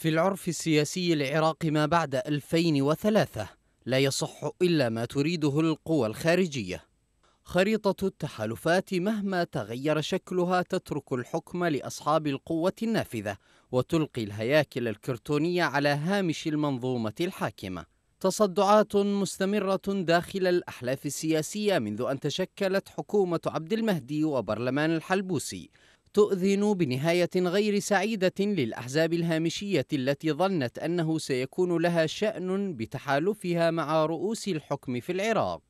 في العرف السياسي العراقي ما بعد 2003 لا يصح إلا ما تريده القوى الخارجية خريطة التحالفات مهما تغير شكلها تترك الحكم لأصحاب القوة النافذة وتلقي الهياكل الكرتونية على هامش المنظومة الحاكمة تصدعات مستمرة داخل الأحلاف السياسية منذ أن تشكلت حكومة عبد المهدي وبرلمان الحلبوسي تؤذن بنهاية غير سعيدة للأحزاب الهامشية التي ظنت أنه سيكون لها شأن بتحالفها مع رؤوس الحكم في العراق.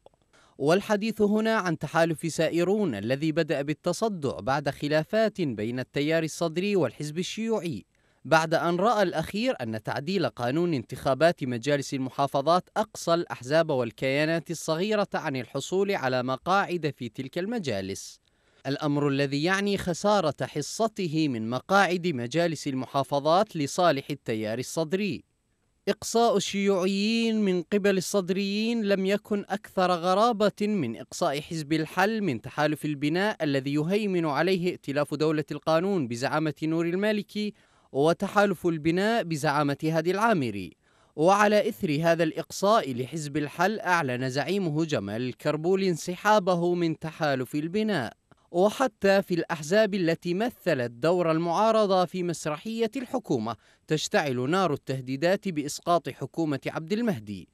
والحديث هنا عن تحالف سائرون الذي بدأ بالتصدع بعد خلافات بين التيار الصدري والحزب الشيوعي بعد أن رأى الأخير أن تعديل قانون انتخابات مجالس المحافظات أقصى الأحزاب والكيانات الصغيرة عن الحصول على مقاعد في تلك المجالس الأمر الذي يعني خسارة حصته من مقاعد مجالس المحافظات لصالح التيار الصدري إقصاء الشيوعيين من قبل الصدريين لم يكن أكثر غرابة من إقصاء حزب الحل من تحالف البناء الذي يهيمن عليه ائتلاف دولة القانون بزعامة نور المالكي وتحالف البناء بزعامة هادي العامري وعلى إثر هذا الإقصاء لحزب الحل أعلن زعيمه جمال الكربول انسحابه من تحالف البناء وحتى في الأحزاب التي مثلت دور المعارضة في مسرحية الحكومة تشتعل نار التهديدات بإسقاط حكومة عبد المهدي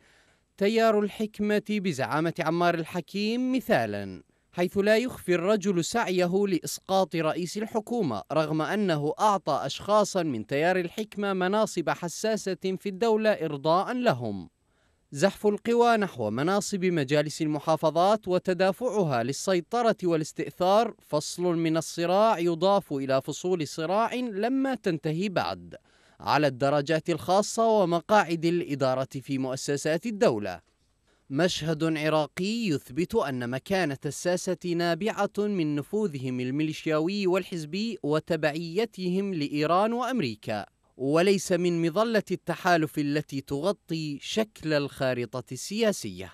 تيار الحكمة بزعامة عمار الحكيم مثالا حيث لا يخفي الرجل سعيه لإسقاط رئيس الحكومة رغم أنه أعطى أشخاصا من تيار الحكمة مناصب حساسة في الدولة إرضاء لهم زحف القوى نحو مناصب مجالس المحافظات وتدافعها للسيطرة والاستئثار فصل من الصراع يضاف إلى فصول صراع لما تنتهي بعد على الدرجات الخاصة ومقاعد الإدارة في مؤسسات الدولة. مشهد عراقي يثبت أن مكانة الساسة نابعة من نفوذهم الميليشياوي والحزبي وتبعيتهم لإيران وأمريكا. وليس من مظله التحالف التي تغطي شكل الخارطه السياسيه